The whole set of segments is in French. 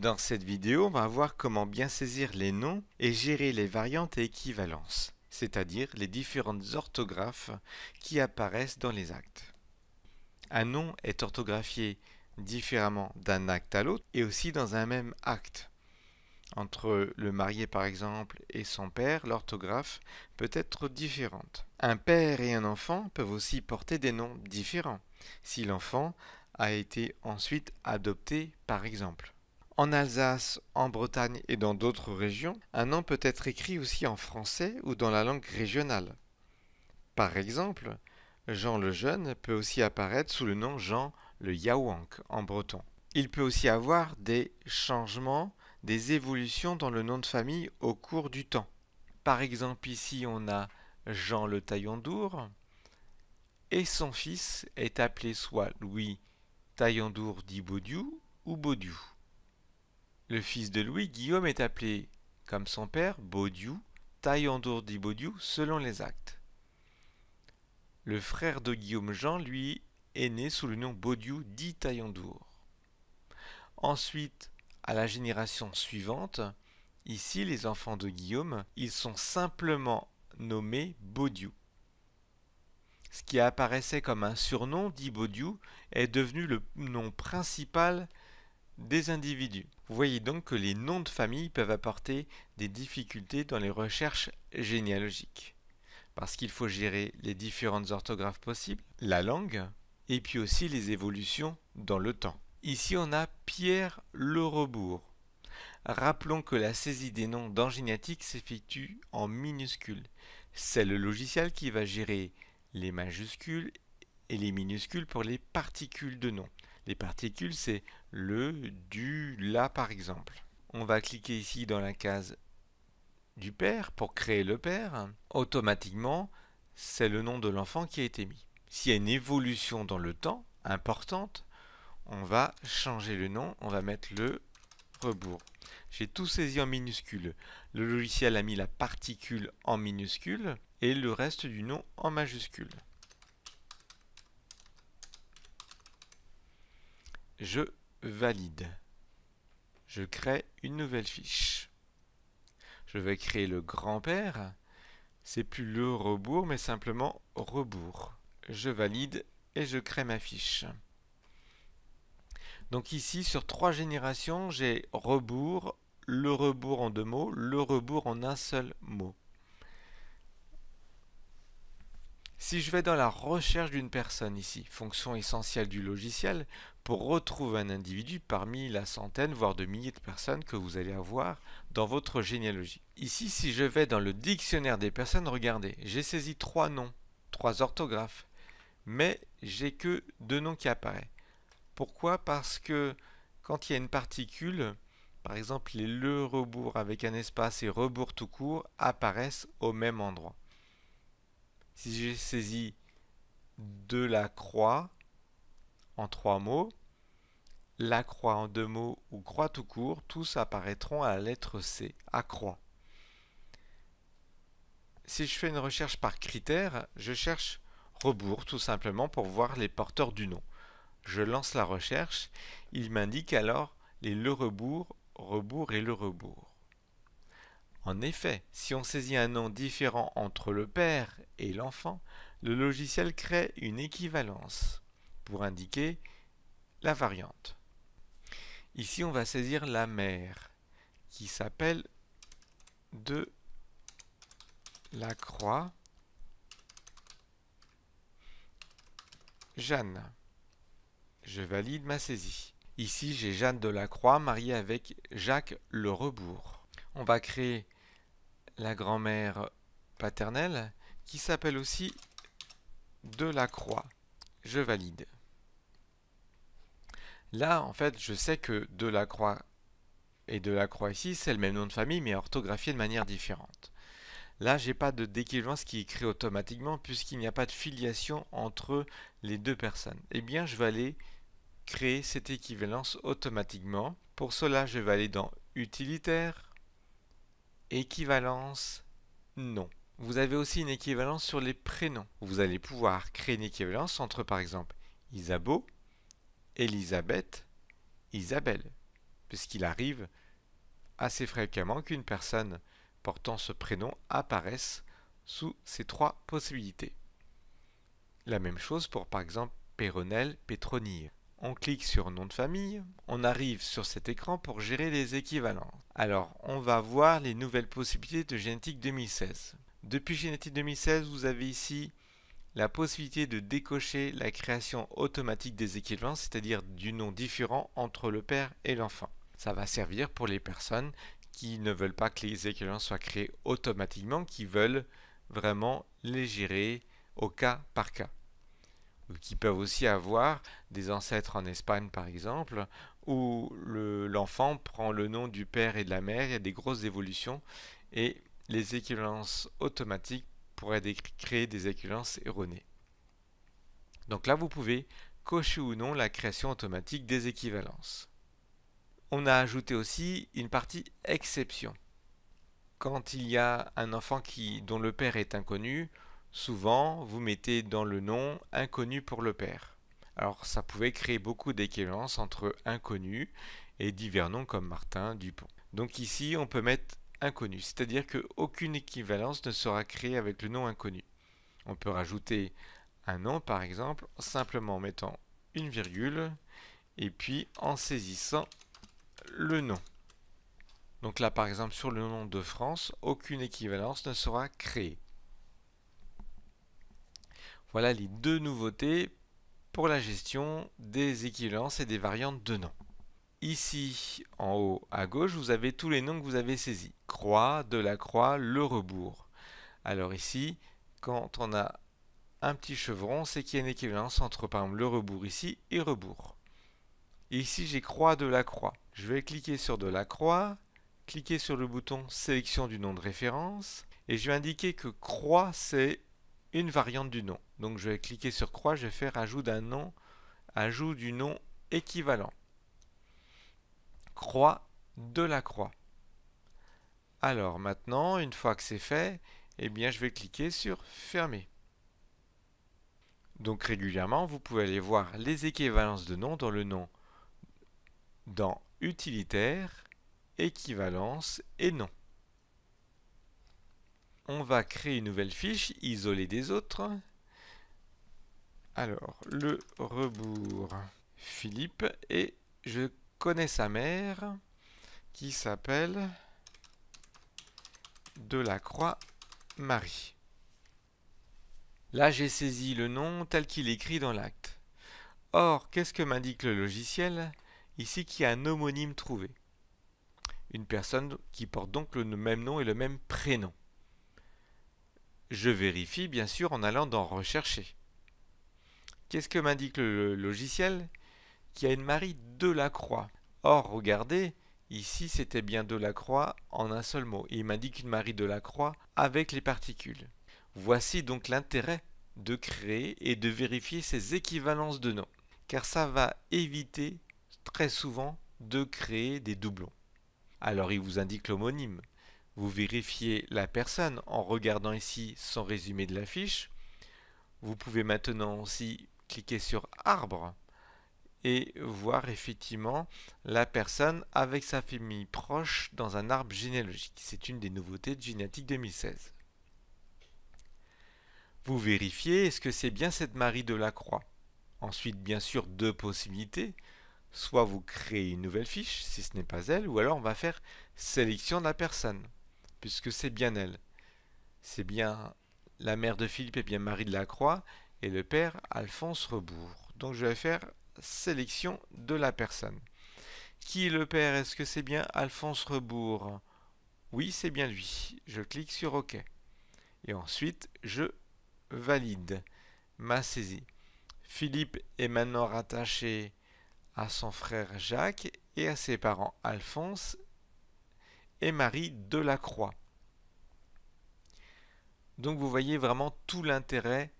Dans cette vidéo, on va voir comment bien saisir les noms et gérer les variantes et équivalences, c'est-à-dire les différentes orthographes qui apparaissent dans les actes. Un nom est orthographié différemment d'un acte à l'autre et aussi dans un même acte. Entre le marié par exemple et son père, l'orthographe peut être différente. Un père et un enfant peuvent aussi porter des noms différents, si l'enfant a été ensuite adopté par exemple en Alsace, en Bretagne et dans d'autres régions, un nom peut être écrit aussi en français ou dans la langue régionale. Par exemple, Jean le Jeune peut aussi apparaître sous le nom Jean le Yaouank en breton. Il peut aussi avoir des changements, des évolutions dans le nom de famille au cours du temps. Par exemple, ici on a Jean le Taillandour et son fils est appelé soit Louis Taillandour dit ou Baudiou. Le fils de Louis, Guillaume, est appelé, comme son père, Baudiou, Taillandour dit Baudiou, selon les actes. Le frère de Guillaume Jean, lui, est né sous le nom Baudiou dit Taillandour. Ensuite, à la génération suivante, ici les enfants de Guillaume, ils sont simplement nommés Baudiou. Ce qui apparaissait comme un surnom, dit Baudiou, est devenu le nom principal des individus. Vous voyez donc que les noms de famille peuvent apporter des difficultés dans les recherches généalogiques. Parce qu'il faut gérer les différentes orthographes possibles, la langue, et puis aussi les évolutions dans le temps. Ici, on a Pierre le Rebours. Rappelons que la saisie des noms dans Généatique s'effectue en minuscules. C'est le logiciel qui va gérer les majuscules et les minuscules pour les particules de noms. Les particules, c'est le du la par exemple. On va cliquer ici dans la case du père pour créer le père. Automatiquement, c'est le nom de l'enfant qui a été mis. S'il y a une évolution dans le temps importante, on va changer le nom, on va mettre le rebours. J'ai tout saisi en minuscule. Le logiciel a mis la particule en minuscule et le reste du nom en majuscule. Je valide. Je crée une nouvelle fiche. Je vais créer le grand-père. C'est plus le rebours, mais simplement rebours. Je valide et je crée ma fiche. Donc ici, sur trois générations, j'ai rebours, le rebours en deux mots, le rebours en un seul mot. Si je vais dans la recherche d'une personne ici, fonction essentielle du logiciel, retrouve un individu parmi la centaine, voire de milliers de personnes que vous allez avoir dans votre généalogie. Ici, si je vais dans le dictionnaire des personnes, regardez, j'ai saisi trois noms, trois orthographes, mais j'ai que deux noms qui apparaissent. Pourquoi Parce que quand il y a une particule, par exemple les le rebours avec un espace et rebours tout court apparaissent au même endroit. Si j'ai saisi de la croix en trois mots, la croix en deux mots ou croix tout court, tous apparaîtront à la lettre C, à croix. Si je fais une recherche par critère, je cherche rebours tout simplement pour voir les porteurs du nom. Je lance la recherche, il m'indique alors les le rebours, rebours et le rebours. En effet, si on saisit un nom différent entre le père et l'enfant, le logiciel crée une équivalence pour indiquer la variante. Ici, on va saisir la mère qui s'appelle de la croix Jeanne. Je valide ma saisie. Ici, j'ai Jeanne de la Croix mariée avec Jacques le Rebours. On va créer la grand-mère paternelle qui s'appelle aussi de la Croix. Je valide. Là, en fait, je sais que Delacroix et Delacroix ici, c'est le même nom de famille, mais orthographié de manière différente. Là, j'ai pas d'équivalence qui est créée automatiquement puisqu'il n'y a pas de filiation entre les deux personnes. Eh bien, je vais aller créer cette équivalence automatiquement. Pour cela, je vais aller dans Utilitaire, Équivalence, Nom. Vous avez aussi une équivalence sur les prénoms. Vous allez pouvoir créer une équivalence entre, par exemple, Isabeau Elisabeth, Isabelle, puisqu'il arrive assez fréquemment qu'une personne portant ce prénom apparaisse sous ces trois possibilités. La même chose pour par exemple Péronel, Pétronille. On clique sur nom de famille, on arrive sur cet écran pour gérer les équivalents. Alors, on va voir les nouvelles possibilités de génétique 2016. Depuis génétique 2016, vous avez ici la possibilité de décocher la création automatique des équivalents, c'est-à-dire du nom différent entre le père et l'enfant. Ça va servir pour les personnes qui ne veulent pas que les équivalents soient créés automatiquement, qui veulent vraiment les gérer au cas par cas. Ou qui peuvent aussi avoir des ancêtres en Espagne par exemple, où l'enfant prend le nom du père et de la mère, il y a des grosses évolutions, et les équivalences automatiques pourrait créer des équivalences erronées. Donc là, vous pouvez cocher ou non la création automatique des équivalences. On a ajouté aussi une partie exception. Quand il y a un enfant qui, dont le père est inconnu, souvent vous mettez dans le nom inconnu pour le père. Alors ça pouvait créer beaucoup d'équivalences entre inconnu et divers noms comme Martin, Dupont. Donc ici on peut mettre inconnu, c'est-à-dire qu'aucune équivalence ne sera créée avec le nom inconnu. On peut rajouter un nom par exemple simplement en mettant une virgule et puis en saisissant le nom. Donc là par exemple sur le nom de France, aucune équivalence ne sera créée. Voilà les deux nouveautés pour la gestion des équivalences et des variantes de noms. Ici en haut à gauche, vous avez tous les noms que vous avez saisis croix, de la croix, le rebours. Alors ici, quand on a un petit chevron, c'est qu'il y a une équivalence entre par exemple le rebours ici et rebours. ici, j'ai croix de la croix. Je vais cliquer sur de la croix, cliquer sur le bouton sélection du nom de référence et je vais indiquer que croix c'est une variante du nom. Donc je vais cliquer sur croix, je vais faire ajout d'un nom, ajout du nom équivalent. Croix de la croix. Alors maintenant, une fois que c'est fait, eh bien, je vais cliquer sur fermer. Donc régulièrement, vous pouvez aller voir les équivalences de noms dans le nom dans utilitaire, équivalence et nom. On va créer une nouvelle fiche isolée des autres. Alors, le rebours Philippe et je connais sa mère qui s'appelle de la croix Marie. Là, j'ai saisi le nom tel qu'il est écrit dans l'acte. Or, qu'est-ce que m'indique le logiciel Ici, qu'il y a un homonyme trouvé. Une personne qui porte donc le même nom et le même prénom. Je vérifie, bien sûr, en allant dans Rechercher. Qu'est-ce que m'indique le logiciel Qu'il y a une Marie de la Croix. Or, regardez, Ici, c'était bien Delacroix en un seul mot. il m'indique une Marie Delacroix avec les particules. Voici donc l'intérêt de créer et de vérifier ces équivalences de noms, car ça va éviter très souvent de créer des doublons. Alors il vous indique l'homonyme. Vous vérifiez la personne en regardant ici son résumé de la fiche. Vous pouvez maintenant aussi cliquer sur arbre et voir effectivement la personne avec sa famille proche dans un arbre généalogique. C'est une des nouveautés de Génétique 2016. Vous vérifiez est-ce que c'est bien cette Marie de la Croix. Ensuite, bien sûr, deux possibilités. Soit vous créez une nouvelle fiche, si ce n'est pas elle, ou alors on va faire sélection de la personne, puisque c'est bien elle. C'est bien la mère de Philippe et bien Marie de la Croix, et le père Alphonse Rebourg. Donc je vais faire sélection de la personne. Qui est le père Est-ce que c'est bien Alphonse Rebourg Oui, c'est bien lui. Je clique sur OK. Et ensuite, je valide ma saisie. Philippe est maintenant rattaché à son frère Jacques et à ses parents Alphonse et Marie Delacroix. Donc vous voyez vraiment tout l'intérêt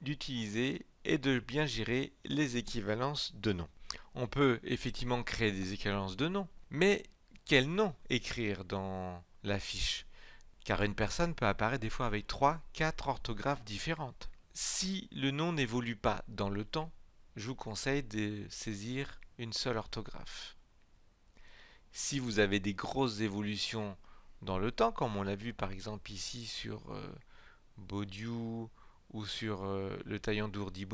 d'utiliser et de bien gérer les équivalences de noms. On peut effectivement créer des équivalences de noms, mais quel nom écrire dans la fiche Car une personne peut apparaître des fois avec 3, 4 orthographes différentes. Si le nom n'évolue pas dans le temps, je vous conseille de saisir une seule orthographe. Si vous avez des grosses évolutions dans le temps, comme on l'a vu par exemple ici sur euh, ou sur euh, le taillant d'ourdi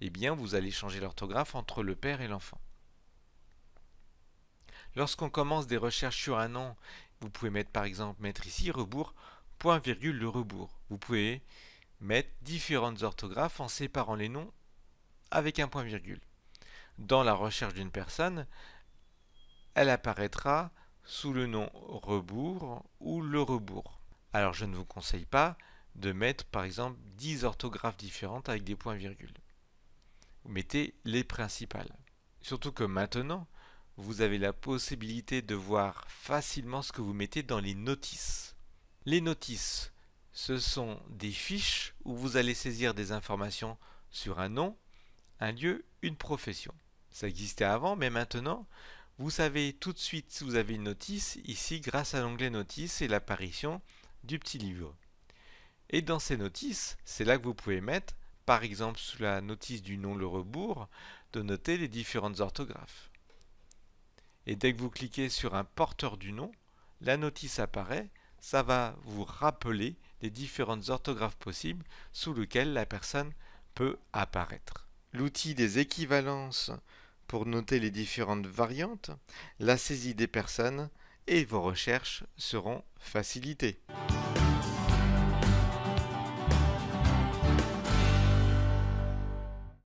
eh bien vous allez changer l'orthographe entre le père et l'enfant. Lorsqu'on commence des recherches sur un nom, vous pouvez mettre par exemple mettre ici rebours point virgule le rebours. Vous pouvez mettre différentes orthographes en séparant les noms avec un point virgule. Dans la recherche d'une personne, elle apparaîtra sous le nom rebours ou le rebours. Alors je ne vous conseille pas de mettre par exemple 10 orthographes différentes avec des points-virgules. Vous mettez les principales. Surtout que maintenant, vous avez la possibilité de voir facilement ce que vous mettez dans les notices. Les notices, ce sont des fiches où vous allez saisir des informations sur un nom, un lieu, une profession. Ça existait avant, mais maintenant, vous savez tout de suite si vous avez une notice ici grâce à l'onglet notice et l'apparition du petit livre. Et dans ces notices, c'est là que vous pouvez mettre, par exemple sous la notice du nom le rebours, de noter les différentes orthographes. Et dès que vous cliquez sur un porteur du nom, la notice apparaît, ça va vous rappeler les différentes orthographes possibles sous lesquelles la personne peut apparaître. L'outil des équivalences pour noter les différentes variantes, la saisie des personnes et vos recherches seront facilitées.